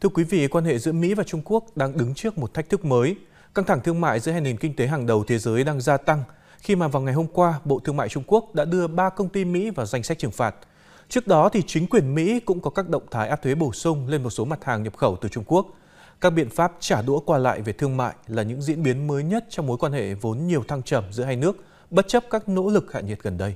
Thưa quý vị, quan hệ giữa Mỹ và Trung Quốc đang đứng trước một thách thức mới. Căng thẳng thương mại giữa hai nền kinh tế hàng đầu thế giới đang gia tăng khi mà vào ngày hôm qua, Bộ Thương mại Trung Quốc đã đưa 3 công ty Mỹ vào danh sách trừng phạt. Trước đó thì chính quyền Mỹ cũng có các động thái áp thuế bổ sung lên một số mặt hàng nhập khẩu từ Trung Quốc. Các biện pháp trả đũa qua lại về thương mại là những diễn biến mới nhất trong mối quan hệ vốn nhiều thăng trầm giữa hai nước, bất chấp các nỗ lực hạ nhiệt gần đây.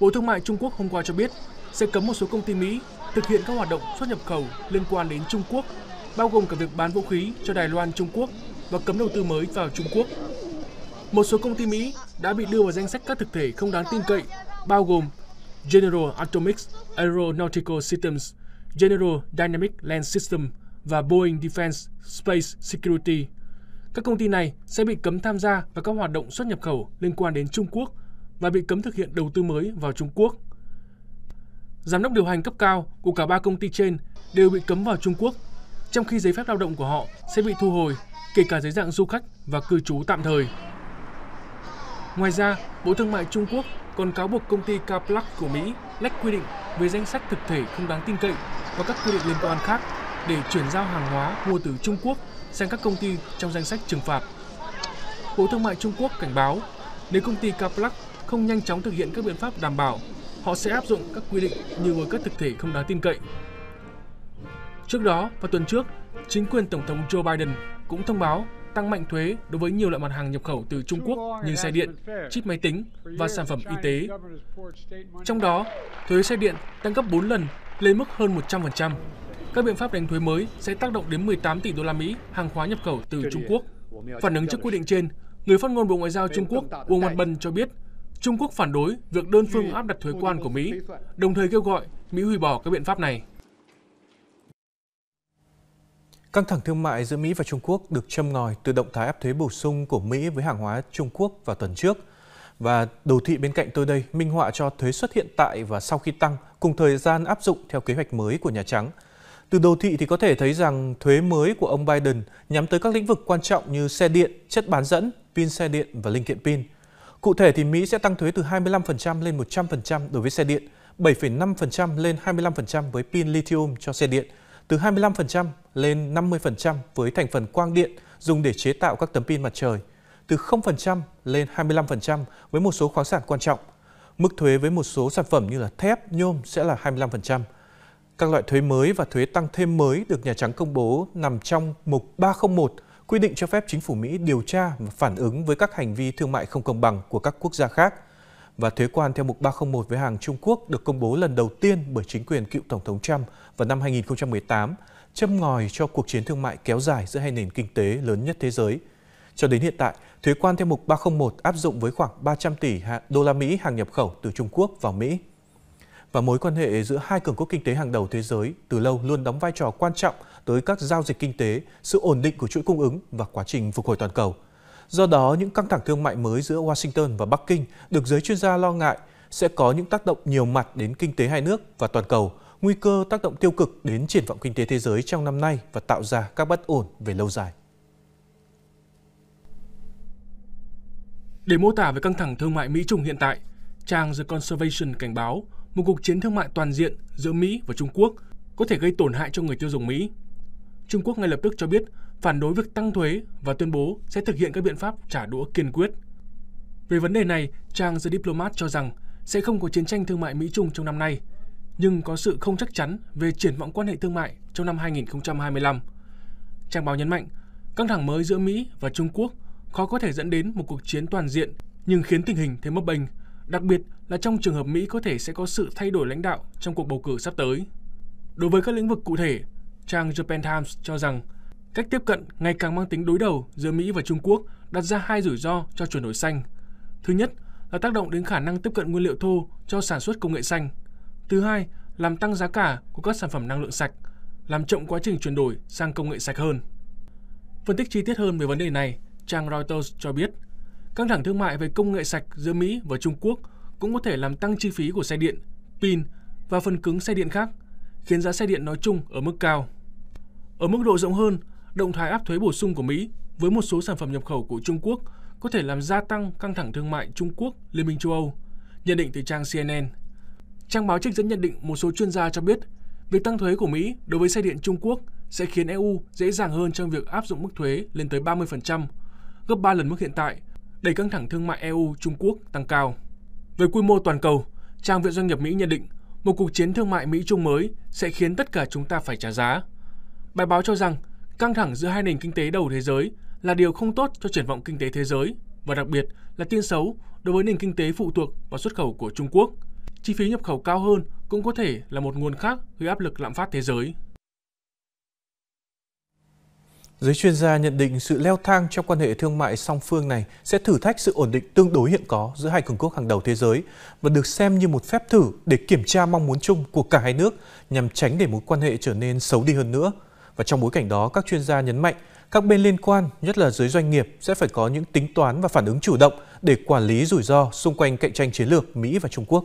Bộ Thương mại Trung Quốc hôm qua cho biết sẽ cấm một số công ty Mỹ thực hiện các hoạt động xuất nhập khẩu liên quan đến Trung Quốc, bao gồm cả việc bán vũ khí cho Đài Loan Trung Quốc và cấm đầu tư mới vào Trung Quốc. Một số công ty Mỹ đã bị đưa vào danh sách các thực thể không đáng tin cậy, bao gồm General Atomics Aeronautical Systems, General Dynamic Land System và Boeing Defense Space Security. Các công ty này sẽ bị cấm tham gia vào các hoạt động xuất nhập khẩu liên quan đến Trung Quốc và bị cấm thực hiện đầu tư mới vào Trung Quốc giám đốc điều hành cấp cao của cả ba công ty trên đều bị cấm vào Trung Quốc, trong khi giấy phép lao động của họ sẽ bị thu hồi, kể cả giấy dạng du khách và cư trú tạm thời. Ngoài ra, Bộ Thương mại Trung Quốc còn cáo buộc công ty Caplac của Mỹ lách quy định về danh sách thực thể không đáng tin cậy và các quy định liên quan khác để chuyển giao hàng hóa mua từ Trung Quốc sang các công ty trong danh sách trừng phạt. Bộ Thương mại Trung Quốc cảnh báo nếu công ty Caplac không nhanh chóng thực hiện các biện pháp đảm bảo họ sẽ áp dụng các quy định như với các thực thể không đáng tin cậy. Trước đó, vào tuần trước, chính quyền Tổng thống Joe Biden cũng thông báo tăng mạnh thuế đối với nhiều loại mặt hàng nhập khẩu từ Trung Quốc như xe điện, chip máy tính và sản phẩm y tế. Trong đó, thuế xe điện tăng gấp 4 lần lên mức hơn 100%. Các biện pháp đánh thuế mới sẽ tác động đến 18 tỷ đô la Mỹ hàng hóa nhập khẩu từ Trung Quốc. Phản ứng trước quy định trên, người phát ngôn Bộ Ngoại giao Trung Quốc Uông Văn Bân cho biết Trung Quốc phản đối việc đơn phương áp đặt thuế quan của Mỹ, đồng thời kêu gọi Mỹ hủy bỏ các biện pháp này. Căng thẳng thương mại giữa Mỹ và Trung Quốc được châm ngòi từ động thái áp thuế bổ sung của Mỹ với hàng hóa Trung Quốc vào tuần trước. Và đồ thị bên cạnh tôi đây minh họa cho thuế xuất hiện tại và sau khi tăng cùng thời gian áp dụng theo kế hoạch mới của Nhà Trắng. Từ đồ thị thì có thể thấy rằng thuế mới của ông Biden nhắm tới các lĩnh vực quan trọng như xe điện, chất bán dẫn, pin xe điện và linh kiện pin – Cụ thể thì Mỹ sẽ tăng thuế từ 25% lên 100% đối với xe điện, 7,5% lên 25% với pin lithium cho xe điện, từ 25% lên 50% với thành phần quang điện dùng để chế tạo các tấm pin mặt trời, từ 0% lên 25% với một số khoáng sản quan trọng. Mức thuế với một số sản phẩm như là thép, nhôm sẽ là 25%. Các loại thuế mới và thuế tăng thêm mới được Nhà Trắng công bố nằm trong mục 301 quy định cho phép chính phủ Mỹ điều tra và phản ứng với các hành vi thương mại không công bằng của các quốc gia khác. Và thuế quan theo mục 301 với hàng Trung Quốc được công bố lần đầu tiên bởi chính quyền cựu Tổng thống Trump vào năm 2018, châm ngòi cho cuộc chiến thương mại kéo dài giữa hai nền kinh tế lớn nhất thế giới. Cho đến hiện tại, thuế quan theo mục 301 áp dụng với khoảng 300 tỷ đô la Mỹ hàng nhập khẩu từ Trung Quốc vào Mỹ và mối quan hệ giữa hai cường quốc kinh tế hàng đầu thế giới từ lâu luôn đóng vai trò quan trọng tới các giao dịch kinh tế, sự ổn định của chuỗi cung ứng và quá trình phục hồi toàn cầu. Do đó, những căng thẳng thương mại mới giữa Washington và Bắc Kinh được giới chuyên gia lo ngại sẽ có những tác động nhiều mặt đến kinh tế hai nước và toàn cầu, nguy cơ tác động tiêu cực đến triển vọng kinh tế thế giới trong năm nay và tạo ra các bất ổn về lâu dài. Để mô tả về căng thẳng thương mại Mỹ-Trung hiện tại, trang The Conservation cảnh báo một cuộc chiến thương mại toàn diện giữa Mỹ và Trung Quốc có thể gây tổn hại cho người tiêu dùng Mỹ. Trung Quốc ngay lập tức cho biết phản đối việc tăng thuế và tuyên bố sẽ thực hiện các biện pháp trả đũa kiên quyết. Về vấn đề này, trang The Diplomat cho rằng sẽ không có chiến tranh thương mại Mỹ-Trung trong năm nay, nhưng có sự không chắc chắn về triển vọng quan hệ thương mại trong năm 2025. Trang báo nhấn mạnh, căng thẳng mới giữa Mỹ và Trung Quốc khó có thể dẫn đến một cuộc chiến toàn diện nhưng khiến tình hình thêm bấp bênh đặc biệt là trong trường hợp Mỹ có thể sẽ có sự thay đổi lãnh đạo trong cuộc bầu cử sắp tới. Đối với các lĩnh vực cụ thể, trang Japan Times cho rằng cách tiếp cận ngày càng mang tính đối đầu giữa Mỹ và Trung Quốc đặt ra hai rủi ro cho chuyển đổi xanh. Thứ nhất là tác động đến khả năng tiếp cận nguyên liệu thô cho sản xuất công nghệ xanh. Thứ hai, làm tăng giá cả của các sản phẩm năng lượng sạch, làm chậm quá trình chuyển đổi sang công nghệ sạch hơn. Phân tích chi tiết hơn về vấn đề này, trang Reuters cho biết – Căng thẳng thương mại về công nghệ sạch giữa Mỹ và Trung Quốc cũng có thể làm tăng chi phí của xe điện, pin và phần cứng xe điện khác, khiến giá xe điện nói chung ở mức cao. Ở mức độ rộng hơn, động thái áp thuế bổ sung của Mỹ với một số sản phẩm nhập khẩu của Trung Quốc có thể làm gia tăng căng thẳng thương mại Trung Quốc Liên minh châu Âu, nhận định từ trang CNN. Trang báo trích dẫn nhận định một số chuyên gia cho biết, việc tăng thuế của Mỹ đối với xe điện Trung Quốc sẽ khiến EU dễ dàng hơn trong việc áp dụng mức thuế lên tới 30%, gấp 3 lần mức hiện tại đẩy căng thẳng thương mại EU-Trung Quốc tăng cao. Về quy mô toàn cầu, Trang Viện Doanh nghiệp Mỹ nhận định một cuộc chiến thương mại Mỹ-Trung mới sẽ khiến tất cả chúng ta phải trả giá. Bài báo cho rằng căng thẳng giữa hai nền kinh tế đầu thế giới là điều không tốt cho triển vọng kinh tế thế giới và đặc biệt là tin xấu đối với nền kinh tế phụ thuộc vào xuất khẩu của Trung Quốc. Chi phí nhập khẩu cao hơn cũng có thể là một nguồn khác gây áp lực lạm phát thế giới. Giới chuyên gia nhận định sự leo thang trong quan hệ thương mại song phương này sẽ thử thách sự ổn định tương đối hiện có giữa hai cường quốc hàng đầu thế giới và được xem như một phép thử để kiểm tra mong muốn chung của cả hai nước nhằm tránh để mối quan hệ trở nên xấu đi hơn nữa. Và trong bối cảnh đó, các chuyên gia nhấn mạnh các bên liên quan, nhất là giới doanh nghiệp, sẽ phải có những tính toán và phản ứng chủ động để quản lý rủi ro xung quanh cạnh tranh chiến lược Mỹ và Trung Quốc.